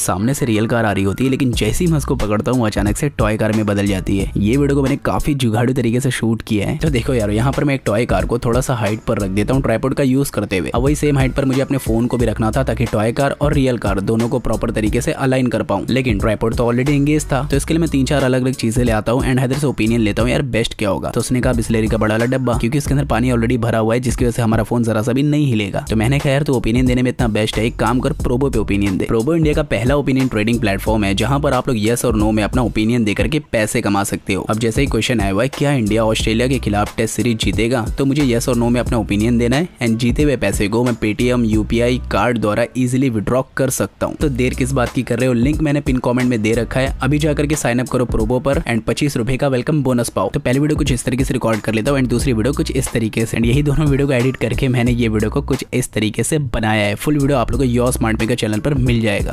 सामने से real car आ रही होती है लेकिन जैसे ही मैं उसको पकड़ता हूँ अचानक से टॉय कार में बदल जाती है ये वीडियो को मैंने काफी जुगाड़ू तरीके से शूट किया है तो देखो यार यहाँ पर मैं एक टॉय कार को थोड़ा सा हाइट पर रख देता हूँ ट्राईपोर्ड का यूज करते हुए अब वही सेम हाइट पर मुझे अपने फोन को भी रखना था ताकि टॉय कार और रियल कार दोनों को प्रॉपर तरीके से अलाइन कर पाऊँ लेकिन ट्राईपोर्ड तो ऑलरेडी एंगेज था तो इसके लिए मैं तीन चार अलग अलग चीजें ले आता हूँ एंड हैदर से ओपिनियन लेता हूँ यार बेस्ट क्या होगा तो उसने कहा बिस्लेरी का बड़ा वाला डब्बा क्योंकि उसके अंदर पानी ऑलरेडी भरा हुआ है जिसकी वजह से हमारा फोन जरा सा भी नहीं हिलेगा तो मैंने कहा यार तो ओपिनियन देने में इतना बेस्ट है एक काम कर प्रोबो पे ओपिनियन दे प्रोबो इंडिया का पहला ओपिनियन ट्रेडिंग प्लेटफॉर्म है जहां पर आप लोग यस और नो में अपना ओपिनियन देकर के पैसे कमा सकते हो अब जैसे ही क्वेश्चन आया हुआ है क्या इंडिया ऑस्ट्रेलिया के खिलाफ टेस्ट सीरीज जीतेगा तो मुझे यस और नो में अपना ओपिनियन देना है एंड जीते हुए पैसे को मैं पेटीएम यूपीआई कार्ड द्वारा इजिली विड्रॉ कर सकता हूँ तो देर किस बात की कर रहे हो लिंक मैंने पिन कॉमेंट में दे रखा है अभी जाकर के साइन अप करो प्रोबो पर एंड पच्चीस रुपए का वेलकम बोनस पाओ तो पहले वीडियो कुछ इस तरीके से रिकॉर्ड कर लेता हूँ एंड दूसरी वीडियो कुछ इस तरीके से एंड यही दोनों वीडियो को एडिट करके मैंने ये वीडियो को कुछ इस तरीके से बनाया है फुल वीडियो आप लोग को योर स्मार्ट मेगा चैनल पर मिल जाएगा